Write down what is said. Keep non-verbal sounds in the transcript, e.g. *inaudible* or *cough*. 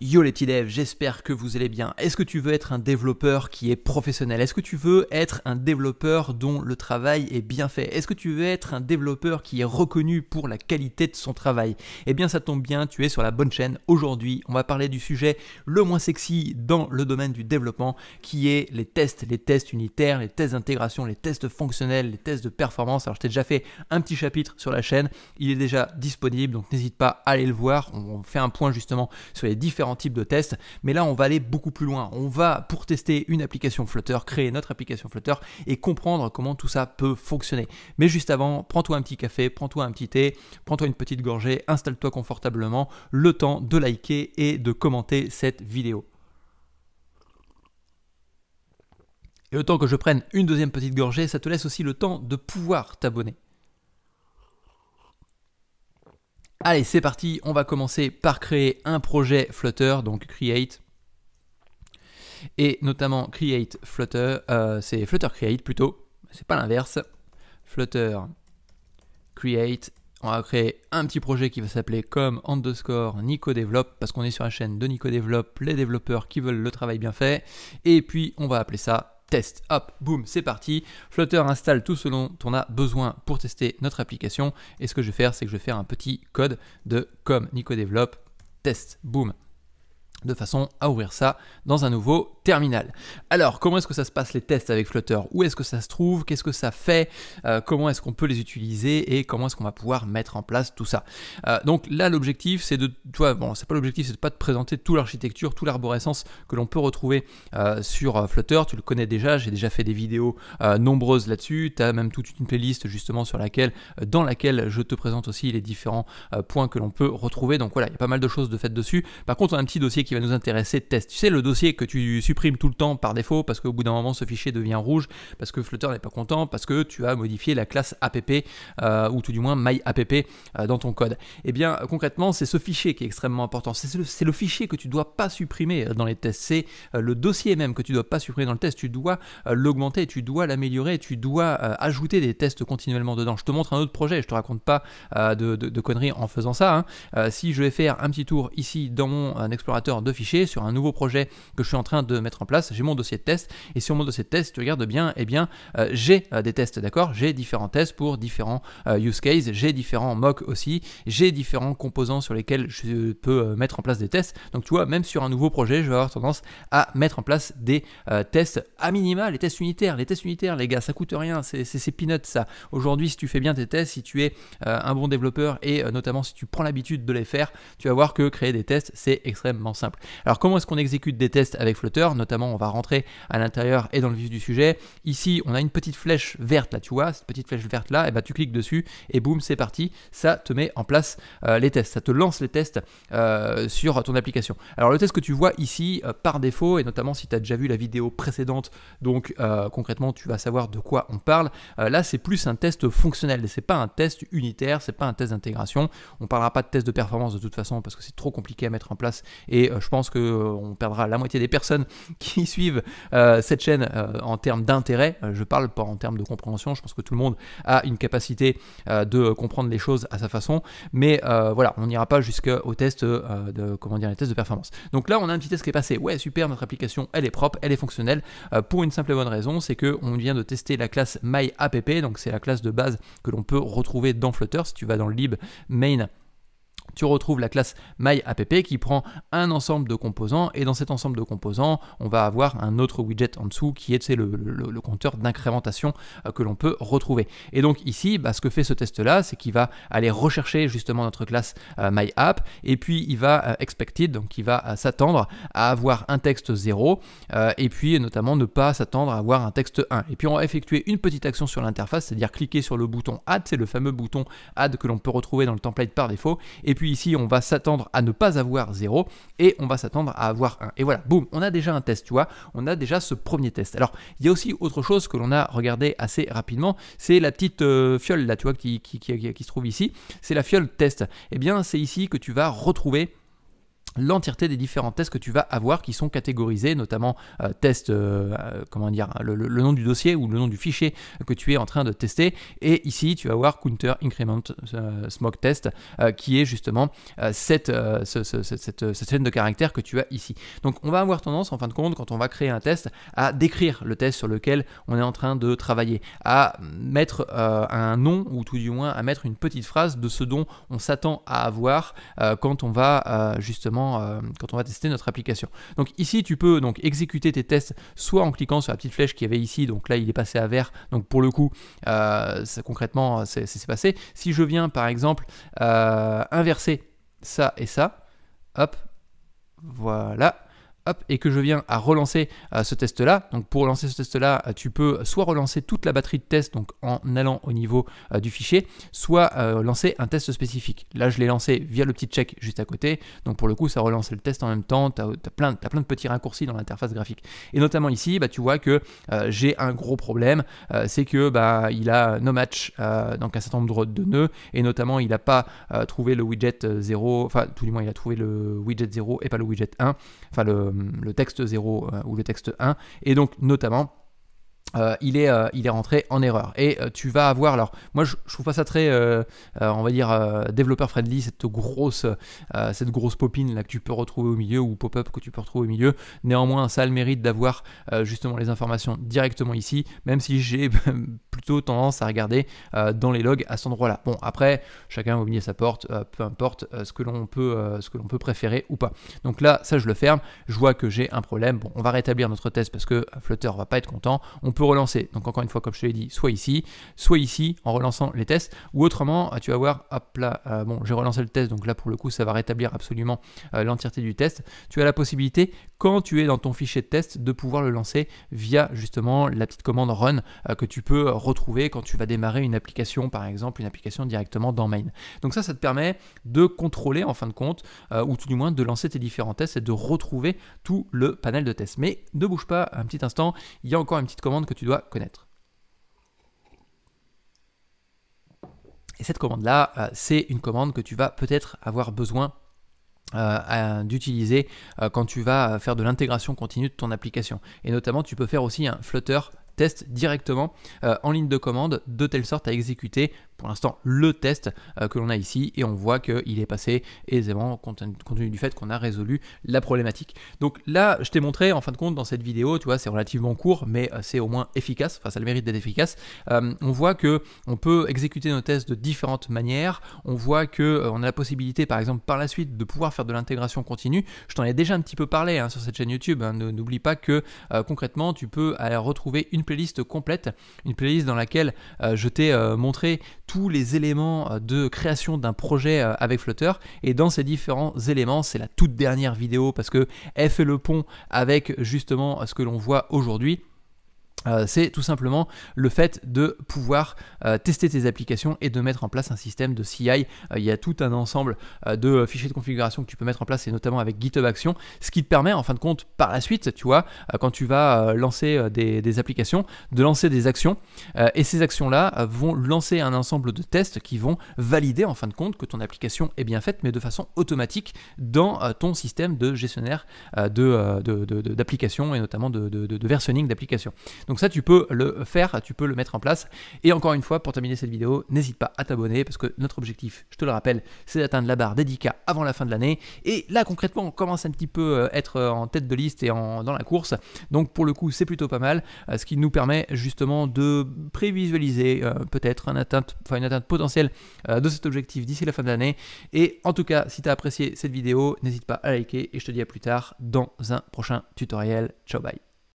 Yo les petits devs, j'espère que vous allez bien. Est-ce que tu veux être un développeur qui est professionnel Est-ce que tu veux être un développeur dont le travail est bien fait Est-ce que tu veux être un développeur qui est reconnu pour la qualité de son travail Eh bien ça tombe bien, tu es sur la bonne chaîne. Aujourd'hui, on va parler du sujet le moins sexy dans le domaine du développement qui est les tests, les tests unitaires, les tests d'intégration, les tests fonctionnels, les tests de performance. Alors je t'ai déjà fait un petit chapitre sur la chaîne, il est déjà disponible donc n'hésite pas à aller le voir. On fait un point justement sur les différents type types de tests, mais là on va aller beaucoup plus loin. On va, pour tester une application Flutter, créer notre application Flutter et comprendre comment tout ça peut fonctionner. Mais juste avant, prends-toi un petit café, prends-toi un petit thé, prends-toi une petite gorgée, installe-toi confortablement, le temps de liker et de commenter cette vidéo. Et autant que je prenne une deuxième petite gorgée, ça te laisse aussi le temps de pouvoir t'abonner. Allez, c'est parti, on va commencer par créer un projet Flutter, donc Create. Et notamment Create Flutter, euh, c'est Flutter Create plutôt, c'est pas l'inverse. Flutter Create, on va créer un petit projet qui va s'appeler comme underscore Nico Develop, parce qu'on est sur la chaîne de Nico Develop, les développeurs qui veulent le travail bien fait. Et puis on va appeler ça test. Hop, boum, c'est parti. Flutter installe tout ce dont on a besoin pour tester notre application. Et ce que je vais faire, c'est que je vais faire un petit code de comme Nico développe test. Boum de façon à ouvrir ça dans un nouveau terminal. Alors, comment est-ce que ça se passe les tests avec Flutter Où est-ce que ça se trouve Qu'est-ce que ça fait euh, Comment est-ce qu'on peut les utiliser Et comment est-ce qu'on va pouvoir mettre en place tout ça euh, Donc là, l'objectif, c'est de... Toi, bon, c'est pas l'objectif, c'est de pas te présenter toute l'architecture, toute l'arborescence que l'on peut retrouver euh, sur Flutter. Tu le connais déjà, j'ai déjà fait des vidéos nombreuses là-dessus. Tu as même toute une playlist justement sur laquelle, dans laquelle je te présente aussi les différents points que l'on peut retrouver. Donc voilà, il y a pas mal de choses de faites dessus. Par contre, on a un petit dossier qui va nous intéresser, test. Tu sais, le dossier que tu supprimes tout le temps par défaut parce qu'au bout d'un moment, ce fichier devient rouge, parce que Flutter n'est pas content, parce que tu as modifié la classe app, euh, ou tout du moins myapp euh, dans ton code. Eh bien, concrètement, c'est ce fichier qui est extrêmement important. C'est le, fichier que tu dois pas supprimer euh, dans les tests. C'est euh, le dossier même que tu dois pas supprimer dans le test. Tu dois l'augmenter, tu dois l'améliorer, tu dois ajouter des tests continuellement dedans. Je te montre un autre projet, je te raconte pas de, conneries en faisant ça. Hein. si je vais faire un petit tour ici dans mon explorateur de fichiers, sur un nouveau projet que je suis en train de mettre en place, j'ai mon dossier de test, et sur mon dossier de test, tu regardes bien, et eh bien, euh, j'ai euh, des tests, d'accord J'ai différents tests pour différents euh, use cases, j'ai différents mocks aussi, j'ai différents composants sur lesquels je peux mettre en place des tests. Donc tu vois, même sur un nouveau projet, je vais avoir tendance à mettre en place des tests à minima, les tests unitaires, les tests unitaires, les gars, ça coûte rien, c'est peanuts ça. Aujourd'hui, si tu fais bien tes tests, si tu es un bon développeur et notamment si tu prends l'habitude de les faire, tu vas voir que créer des tests, c'est extrêmement simple. Alors comment est-ce qu'on exécute des tests avec Flutter Notamment, on va rentrer à l'intérieur et dans le vif du sujet. Ici, on a une petite flèche verte là, tu vois, cette petite flèche verte là, et eh bah ben, tu cliques dessus et boum, c'est parti. Ça te met en place euh, les tests, ça te lance les tests euh, sur ton application. Alors le test que tu vois ici euh, par défaut, et notamment si tu as déjà vu la vidéo précédente, donc concrètement tu vas savoir de quoi on parle. là, c'est plus un test fonctionnel, c'est pas un test unitaire, c'est pas un test d'intégration. On parlera pas de test de performance de toute façon parce que c'est trop compliqué à mettre en place et je pense qu'on euh, perdra la moitié des personnes *laughs* qui suivent euh, cette chaîne euh, en termes d'intérêt. Je parle pas en termes de compréhension. Je pense que tout le monde a une capacité de comprendre les choses à sa façon. Mais voilà, on n'ira pas jusqu'au test de comment dire les tests de performance. Donc là, on a un petit test qui est passé. Ouais, super, notre application, elle est propre, elle est fonctionnelle. pour une simple et bonne raison, c'est qu'on vient de tester la classe MyApp. Donc c'est la classe de base que l'on peut retrouver dans Flutter. Si tu vas dans le lib main tu retrouves la classe MyApp qui prend un ensemble de composants et dans cet ensemble de composants, on va avoir un autre widget en dessous qui est, le, compteur d'incrémentation euh, que l'on peut retrouver. Et donc ici, bah, ce que fait ce test-là, c'est qu'il va aller rechercher justement notre classe euh, MyApp et puis il va expect euh, expected, donc il va s'attendre à avoir un texte 0 et puis notamment ne pas s'attendre à avoir un texte 1. Et puis on va effectuer une petite action sur l'interface, c'est-à-dire cliquer sur le bouton Add, c'est le fameux bouton Add que l'on peut retrouver dans le template par défaut, et puis ici, on va s'attendre à ne pas avoir 0 et on va s'attendre à avoir 1. Et voilà, boum, on a déjà un test, tu vois, on a déjà ce premier test. Alors, il y a aussi autre chose que l'on a regardé assez rapidement, c'est la petite euh, fiole là, tu vois, qui, se trouve ici, c'est la fiole test. Et eh bien, c'est ici que tu vas retrouver l'entièreté des différents tests que tu vas avoir qui sont catégorisés, notamment euh, test, euh, euh, comment dire, le, nom du dossier ou le nom du fichier que tu es en train de tester. Et ici, tu vas avoir Counter Increment Smoke Test qui est justement cette, cette, chaîne de caractères que tu as ici. Donc on va avoir tendance, en fin de compte, quand on va créer un test, à décrire le test sur lequel on est en train de travailler, à mettre un nom ou tout du moins à mettre une petite phrase de ce dont on s'attend à avoir quand on va justement euh, quand, on va tester notre application. Donc ici, tu peux donc exécuter tes tests soit en cliquant sur la petite flèche qui avait ici, donc là il est passé à vert, donc pour le coup, euh, ça, concrètement, euh, c'est passé. Si je viens par exemple inverser ça et ça, hop, voilà, et que je viens à relancer euh, ce test-là. Donc pour lancer ce test-là, euh, tu peux soit relancer toute la batterie de test, donc en allant au niveau euh, du fichier, soit lancer un test spécifique. Là, je l'ai lancé via le petit check juste à côté. Donc pour le coup, ça relance le test en même temps. Tu as, plein, de petits raccourcis dans l'interface graphique. Et notamment ici, bah, tu vois que j'ai un gros problème, c'est que bah, il a no match donc un certain nombre de nœuds, et notamment il n'a pas trouvé le widget 0, enfin tout du moins il a trouvé le widget 0 et pas le widget 1, enfin le euh, le texte 0 euh, ou le texte 1, et donc notamment euh, il, est, euh, il est rentré en erreur. Et euh, tu vas avoir, alors moi je, trouve pas ça très, on va dire, développeur friendly, cette grosse, cette grosse popine là que tu peux retrouver au milieu ou pop-up que tu peux retrouver au milieu. Néanmoins, ça a le mérite d'avoir justement les informations directement ici, même si j'ai *laughs* plutôt tendance à regarder dans les logs à cet endroit-là. Bon, après, chacun va oublier sa porte, peu importe ce que l'on peut, ce que l'on peut préférer ou pas. Donc là, ça je le ferme, je vois que j'ai un problème. Bon, on va rétablir notre test parce que Flutter va pas être content. On relancer. Donc encore une fois, comme je te l'ai dit, soit ici, soit ici, en relançant les tests, ou autrement, euh, tu vas voir, hop là, euh, bon, j'ai relancé le test, donc là pour le coup, ça va rétablir absolument euh, l'entièreté du test. Tu as la possibilité, quand tu es dans ton fichier de test, de pouvoir le lancer via justement la petite commande run que tu peux retrouver quand tu vas démarrer une application, par exemple, une application directement dans main. Donc ça, ça te permet de contrôler en fin de compte, ou tout du moins de lancer tes différents tests et de retrouver tout le panel de tests. Mais ne bouge pas un petit instant, il y a encore une petite commande tu dois connaître. Et cette commande-là, euh, c'est une commande que tu vas peut-être avoir besoin euh, d'utiliser euh, quand tu vas faire de l'intégration continue de ton application. Et notamment, tu peux faire aussi un flutter test directement en ligne de commande de telle sorte à exécuter pour l'instant le test euh, que l'on a ici et on voit qu'il est passé aisément compte, tenu du fait qu'on a résolu la problématique. Donc là, je t'ai montré en fin de compte dans cette vidéo, tu vois, c'est relativement court mais euh, c'est au moins efficace, enfin ça le mérite d'être efficace. Euh, on voit que on peut exécuter nos tests de différentes manières, on voit que on a la possibilité par exemple par la suite de pouvoir faire de l'intégration continue. Je t'en ai déjà un petit peu parlé hein, sur cette chaîne YouTube, hein. n'oublie pas que concrètement tu peux aller retrouver une playlist complète, une playlist dans laquelle je t'ai montré tous les éléments euh, de création d'un projet euh, avec Flutter. Et dans ces différents éléments, c'est la toute dernière vidéo parce que elle fait le pont avec justement ce que l'on voit aujourd'hui. Euh, c'est tout simplement le fait de pouvoir euh, tester tes applications et de mettre en place un système de CI. Euh, il y a tout un ensemble de fichiers de configuration que tu peux mettre en place et notamment avec GitHub Action, ce qui te permet en fin de compte par la suite, tu vois, quand tu vas lancer des, applications, de lancer des actions et ces actions-là vont lancer un ensemble de tests qui vont valider en fin de compte que ton application est bien faite mais de façon automatique dans ton système de gestionnaire d'applications de, et notamment de, versionning d'applications. Donc ça, tu peux le faire, tu peux le mettre en place. Et encore une fois, pour terminer cette vidéo, n'hésite pas à t'abonner parce que notre objectif, je te le rappelle, c'est d'atteindre la barre dédicat avant la fin de l'année. Et là, concrètement, on commence un petit peu à euh, être euh, en tête de liste et dans la course. Donc pour le coup, c'est plutôt pas mal, euh, ce qui nous permet justement de prévisualiser peut-être une atteinte, potentielle de cet objectif d'ici la fin de l'année. Et en tout cas, si tu as apprécié cette vidéo, n'hésite pas à liker et je te dis à plus tard dans un prochain tutoriel. Ciao, bye.